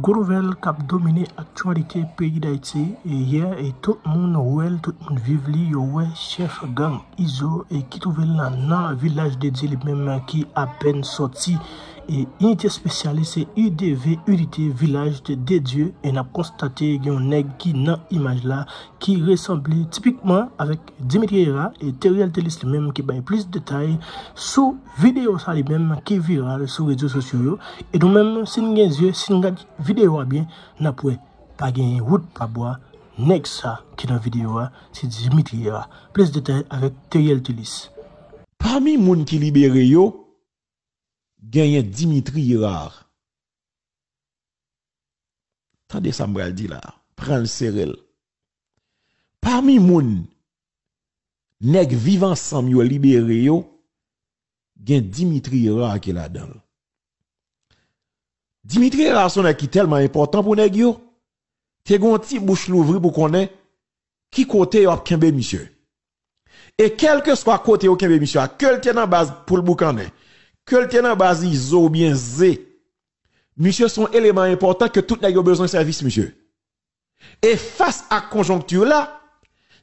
Gorovel kap domine aktuarite peyi da ite e yer e tout moun wèl tout moun vivli yo wè chef gang. Izo e kitouvel nan nan vilaj de di li mè mè ki apen soti e unitiye spesyalise UDV unitiye vilaj de dedye e nap konstate gen yon neg ki nan imaj la ki resampli tipikman avek Dimitri Yera e Teriel Telis li menm ki baye plis detay sou videyo sa li menm ki viral sou rejou sosyo yo e don menm sin gen zye, sin gen videyo a bin, napwe bagen yon wout pabwa, neg sa ki nan videyo a, si Dimitri Yera plis detay avek Teriel Telis Pami moun ki libere yo gen yon Dimitri Hira tan desam bral di la pran ser el parmi moun neg vivansam yo libere yo gen Dimitri Hira ake la don Dimitri Hira son aki telman important pou neg yo te gonti bou chlouvri pou konen ki kote yo ap kenbe misyo e kelke swa kote yo kenbe misyo akel tenan baz pou l bou konen que le tenant base ISO ou bien Z, monsieur, sont élément important que tout n'a besoin de service, monsieur. Et face à conjoncture là,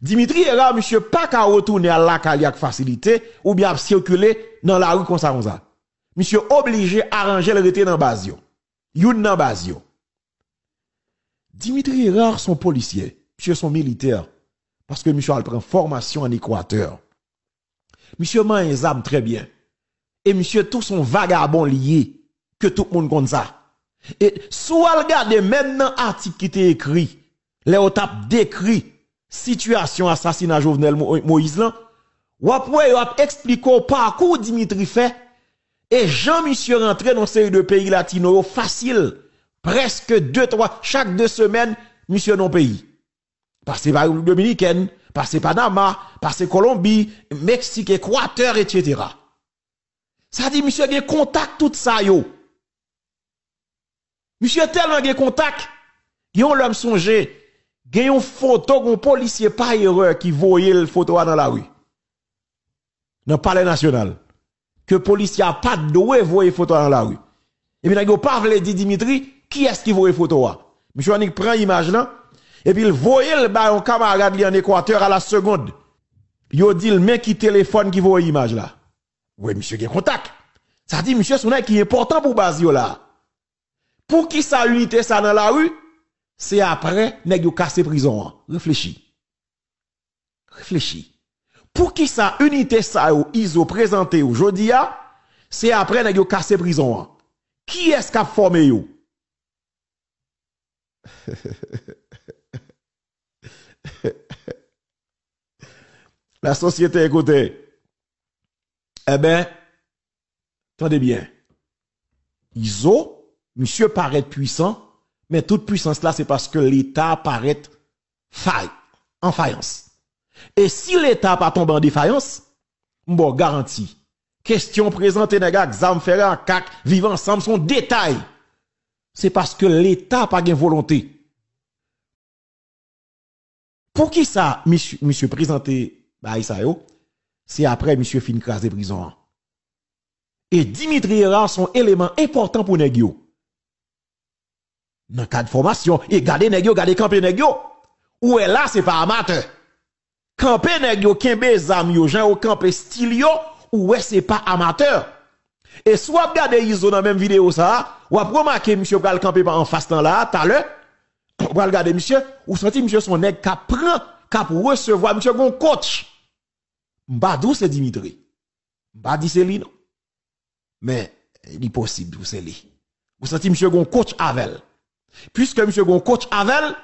Dimitri est monsieur, pas qu'à retourner à la avec facilité ou bien à circuler dans la rue comme ça, Monsieur, obligé à le retenir dans base Youn dans base Dimitri est rare son policier, monsieur son militaire, parce que monsieur a prend formation en Équateur. Monsieur man un très bien et monsieur tout son vagabond liés que tout le monde compte ça et soit regarder même dans article qui était écrit les tape décrit situation assassinat Jovenel Moïse là ou après on explique au parcours Dimitri fait et Jean monsieur rentré dans série de pays latino facile presque deux trois chaque deux semaines monsieur non pays parce que République dominicaine parce Panama parce Colombie Mexique Équateur etc ça dit, monsieur, il contact tout ça, yo. Monsieur, tellement il contact. Il a l'homme songé. Il une photo un policier pas erreur qui voyait le photo dans la rue. Dans le palais national. Que le policier n'a pas de voyer photo dans la rue. Et puis, il pas voulu dire Dimitri, qui est-ce qui voyait photo? Monsieur on prend l'image là. Et puis, il voyait le camarade en Équateur à la seconde. Il dit, le mec qui téléphone qui voit l'image là. Oui, monsieur, il y contact. Ça dit, monsieur, son qui est important pour Bazio là. Pour qui ça unité ça dans la rue, c'est après, nèg yo prison. Hein. Réfléchis. Réfléchis. Pour qui ça unité ça yo iso présenté aujourd'hui, c'est après nèg yo prison. Hein. Qui est-ce qui a formé yo? la société écoutez. Eh ben, attendez bien. Iso, monsieur paraît puissant, mais toute puissance là, c'est parce que l'État paraît faille, en faillance. Et si l'État pas tombe en défaillance, bon, garantie. Question présentée, n'est-ce pas, examen ferra, cac, vivant ensemble, son détail. C'est parce que l'État pas de volonté. Pour qui ça, monsieur, monsieur présenté, bah, c'est après M. fin de prison. Et Dimitri Ran sont éléments importants pour Negio. Dans le cadre de formation, et garder Negio, garder camper Negio. Ou est là, c'est pas amateur. Camper Negio, kembe zamio, Jean, ou Campé Stilio, ou est c'est pas amateur. Et soit regardez Iso dans la même vidéo ça, ou après remarquer monsieur Gal camper en face dans là, tout à l'heure, ou regardez monsieur, ou senti monsieur son neg qui prend, qui recevoir monsieur gon coach. Mbadou c'est Dimitri. Mbadi c'est lui, non? Mais, eh, il est possible, c'est lui. Vous sentez, monsieur, gon coach Avel. Puisque monsieur, gon coach Avel,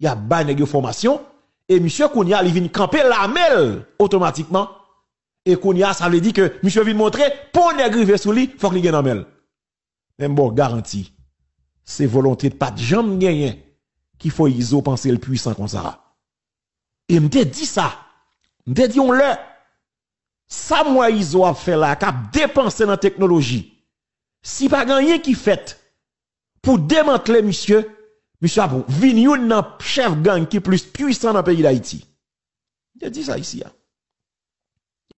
il y a une de formation, et monsieur Kounia, il vient camper la mêle automatiquement. Et Kounia, ça veut dire que monsieur vient montrer, pour ne griver sous lui, faut qu'il gagne la mêle. Mais bon, garantie, c'est volonté de pas de jambes gagner qui faut iso penser le puissant comme ça. Et m'te dit ça. M'te dit on l'a ça moi Iso a fait là, cap dépenser dans la technologie. Si pas rien qui fait pour démanteler monsieur, monsieur a vini un chef gang qui est plus puissant dans le pays d'Haïti. Je dit ça ici.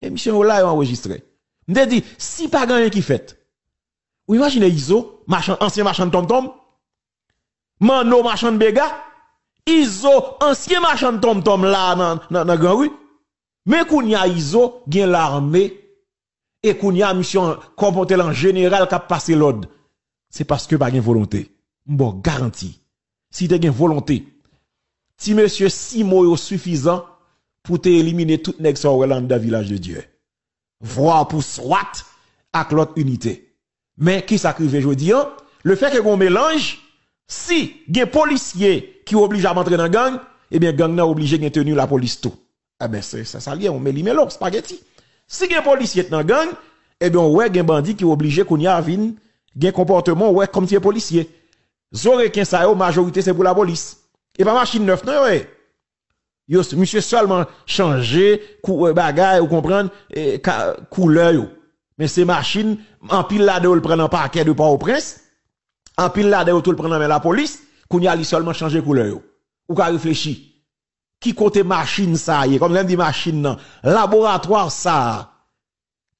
Et monsieur là est enregistré. Je dit si pas rien qui fait. Vous imaginez Iso, ancien marchand de tom-tom, Mano marchand de Bega, Iso, ancien marchand de tom-tom là dans dans grande rue. Mais qu'on y a ISO, gen l'armée, et qu'on y a mission, comportel en général, qui a passé l'ordre. C'est parce que pas de volonté. Bon, garantie. Si tu as volonté, si monsieur six mots suffisant pour éliminer tout nèg sur dans village de Dieu. Voir pour soit avec l'autre unité. Mais qui s'accrive aujourd'hui, hein? le fait que on mélange, si des policiers qui obligent à rentrer dans gang, eh bien gang n'a obligé de tenir la police tout. Ah ben c'est ça lié, on met les pas spaghetti. Si un policier dans gang, eh bien ouais, un bandit qui est obligé qu'on y a un comportement ouais comme si un policier. Zore qu'un ça yo oh, majorité c'est pour la police. Et pas machine neuf non ouais. Yo monsieur seulement changer cou euh, bagaille ou comprendre couleur Mais ces machines en pile là de le prendre en paquet de Port-au-Prince, en pile là de tout le prendre la police, qu'on y a seulement changer couleur Ou qu'a réfléchi qui côté machine ça y est, comme l'un dit machine, laboratoire ça,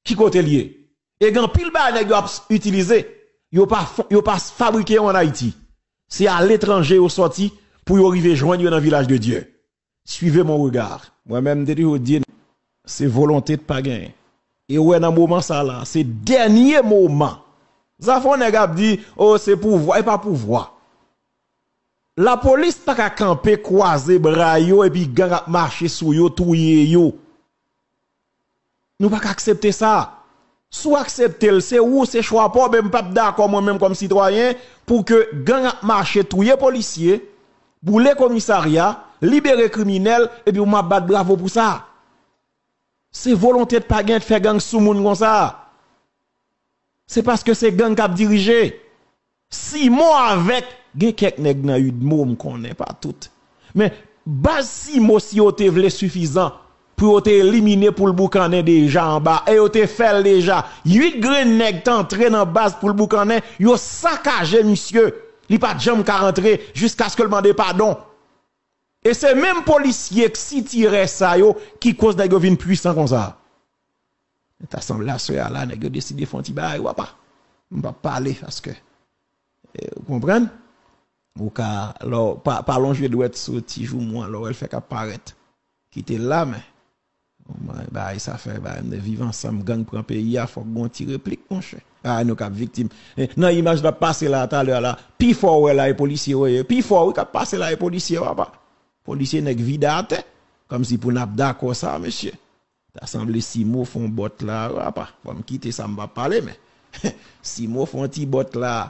qui côté lié. Et quand pile bas, pas utilisé, yo pas, pas fabriqué en Haïti. C'est à l'étranger au sorti pour y arriver joindre dans le village de Dieu. Suivez mon regard. Moi-même, je dis, c'est volonté de pagain. Et ouais, dans moment ça là, c'est dernier moment. Zafon a dit, oh, c'est pouvoir et eh, pas pouvoir. La police pas qu'à camper croiser bras et puis gang marcher sur yo touyer yo. Nous pas accepter ça. Soit accepter c'est où c'est choix pas même pas d'accord moi même comme citoyen pour que gang à marcher les policiers, bouler commissariat, libérer criminels et puis on m'a battre bravo pour ça. C'est volonté de pas de faire gang sous monde comme ça. C'est parce que c'est gang qui a dirigé. Simon avec gen kek nèg nan yud mom konnen pas tout. Mais basi mo si yo te vle suffisant pour te éliminer pour le boucané déjà en bas et yo te fait déjà 8 grain nèg entrés dans base pour le boucané, yo saccagé monsieur. Li pas jam ka rentrer jusqu'à ce que le pardon. Et c'est même policier qui si tire ça yo qui cause des gens puissants comme ça. Ta semble là, soya là nèg décider font ti bail ou pas. On va parler parce que eh, vous comprenez ou ka, pa pa, lon jwe dwe tso ti jou mwen, elle el fek aparet. Ki te la men. Oh ba, y e sa fe, ba, mne vivan sam gang pran pe a fok gon ti replik mwen A, ah, nou ka victime. nan eh, nan imaj da pase la talè la, pi fò wè la e polisye wè, pi fò wè ka pase la e polisye wè pa. Polisye vidate, Comme si pou nap da ça sa, Ta semble si mou fon bot la, wè pa. Pou m kite sa m va pale men. si mou font ti bot la,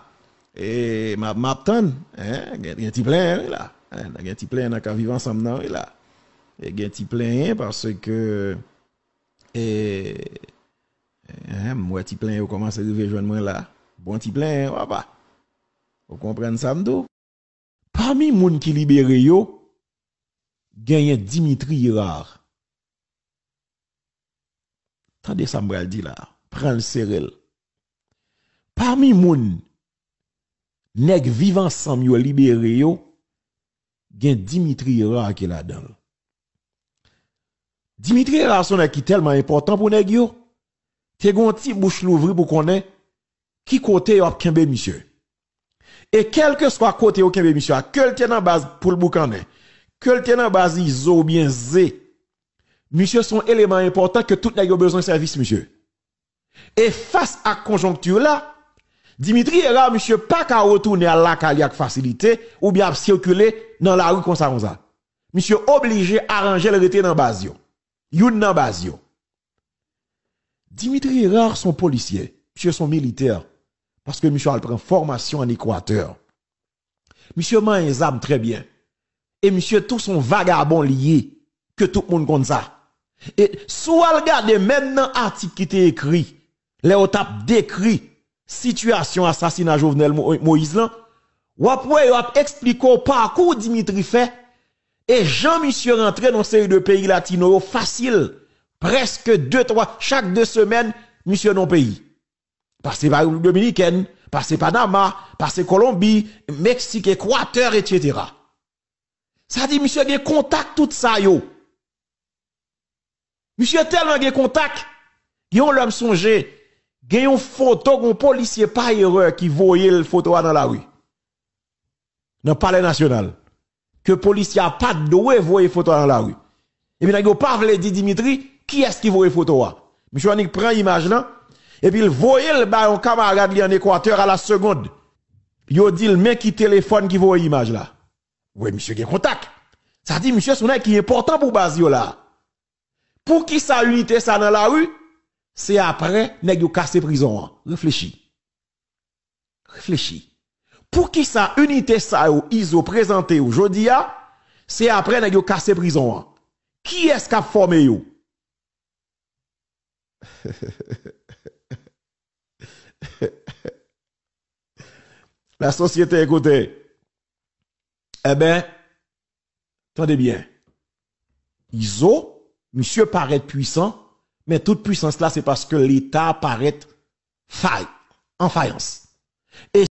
et m'a m'attend hein un petit plein là un hein, petit plein dans qu'à vivre ensemble là là et un petit plein parce que et hein, moi petit plein commence à arriver joindre moi là bon petit plein papa vous comprenez ça m'dou parmi moun qui libéré yo gagne Dimitri Hirard Tendez ça me dit là prends le serrel parmi moun Nèk vivansam yo libere yo gen Dimitri Ra ake la don. Dimitri Ra son a ki telman important pou nèk yo. Te gonti bou chlouvri pou konnen ki kote yo ap kenbe misye. E kelke swa kote yo kenbe misye a, kelke nan baz pou lbou konnen, kelke nan baz i zo ou bien ze, misye son eleman important ke tout nèk yo bezon servis misye. E fas ak konjonktur la, Dimitri est monsieur, pas qu'à retourner à la avec facilité, ou bien à circuler dans la rue comme ça, Monsieur obligé à arranger le rété dans base Youn dans base Dimitri rare, son policier, monsieur son militaire, parce que monsieur a prend formation en Équateur. Monsieur man les très bien. Et monsieur tout son vagabond lié, que tout le monde compte ça. Et soit regarde maintenant l'article qui était écrit, les tape décrit situation assassinat Jovenel Moïse là, ou après yo au parcours Dimitri fait et Jean-Monsieur rentré dans série de pays latino facile, presque deux trois chaque deux semaines monsieur non pays. Passez par dominicaine, passez Panama, passez Colombie, Mexique, Équateur etc. Ça dit monsieur a contact tout ça yo. Monsieur tellement a contact, yon l'homme songé une photo un policier pas erreur qui voyait le photo dans la rue. Dans le palais national. Que policier a pas de voyer photo dans la rue. Et puis, n'a pas voulu dire Dimitri, qui est-ce qui voit photo Monsieur Anik prend l'image là, et puis il voyait le un camarade en Équateur à la seconde. Il dit le mec qui téléphone qui voit l'image là. Oui, monsieur, il contact. Ça dit, monsieur, son qui est important pour Basio là. Pour qui ça unité ça dans la rue? c'est après nèg yo cassé prison hein. réfléchis réfléchis pour qui ça unité ça yo iso présenté aujourd'hui c'est après nèg yo cassé prison hein. qui est-ce qui a formé yo la société écoutez eh ben attendez bien iso monsieur paraît puissant mais toute puissance là, c'est parce que l'État paraît faille, en faillance. Et